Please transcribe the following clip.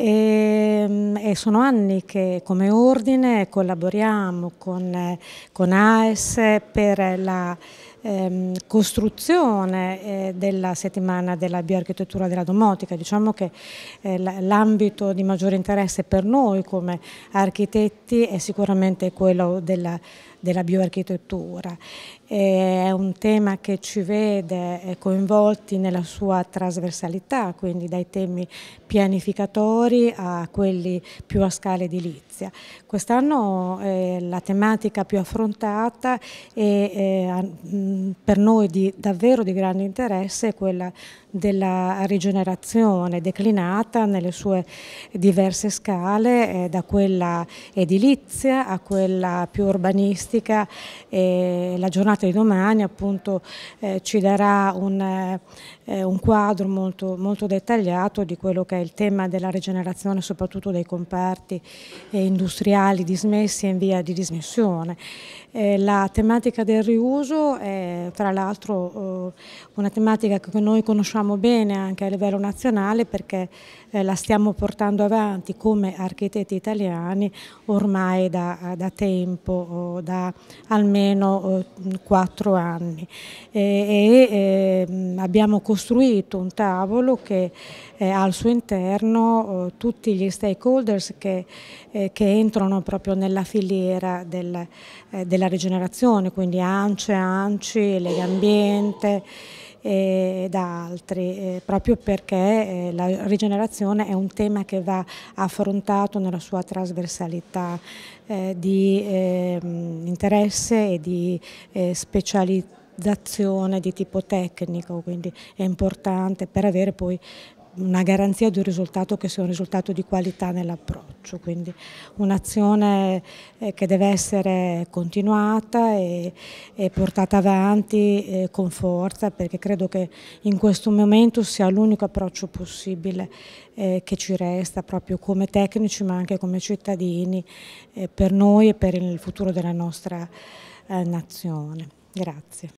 E, ehm, e sono anni che come ordine collaboriamo con, eh, con AES per la ehm, costruzione eh, della settimana della bioarchitettura della domotica. Diciamo che eh, l'ambito di maggiore interesse per noi come architetti è sicuramente quello della, della bioarchitettura. è un tema che ci vede eh, coinvolti nella sua trasversalità, quindi dai temi pianificatori a quelli più a scala edilizia. Quest'anno eh, la tematica più affrontata è eh, per noi di, davvero di grande interesse è quella della rigenerazione declinata nelle sue diverse scale, eh, da quella edilizia a quella più urbanistica. E la giornata di domani appunto eh, ci darà un, eh, eh un quadro molto, molto, dettagliato di quello che è il tema della rigenerazione soprattutto dei comparti eh, industriali dismessi e in via di dismissione. Eh, la tematica del riuso è tra l'altro una tematica che noi conosciamo conosciamo bene anche a livello nazionale perché eh, la stiamo portando avanti come architetti italiani ormai da, da tempo, da almeno mm, quattro anni. E, e, ehm, abbiamo costruito un tavolo che ha eh, al suo interno tutti gli stakeholders che, eh, che entrano proprio nella filiera del, della rigenerazione, quindi ANCE, ANCI, Legambiente e da altri, proprio perché eh, la rigenerazione è un tema che va affrontato nella sua trasversalità eh, di ehm, interesse e di eh, specializzazione di tipo tecnico, quindi è importante per avere poi una garanzia di un risultato che sia un risultato di qualità nell'approccio faccio, quindi un'azione eh, che deve essere continuata e, portata avanti eh, con forza perché credo che in questo momento sia l'unico approccio possibile eh, che ci resta proprio come tecnici ma anche come cittadini per noi e per il futuro della nostra nazione. Grazie.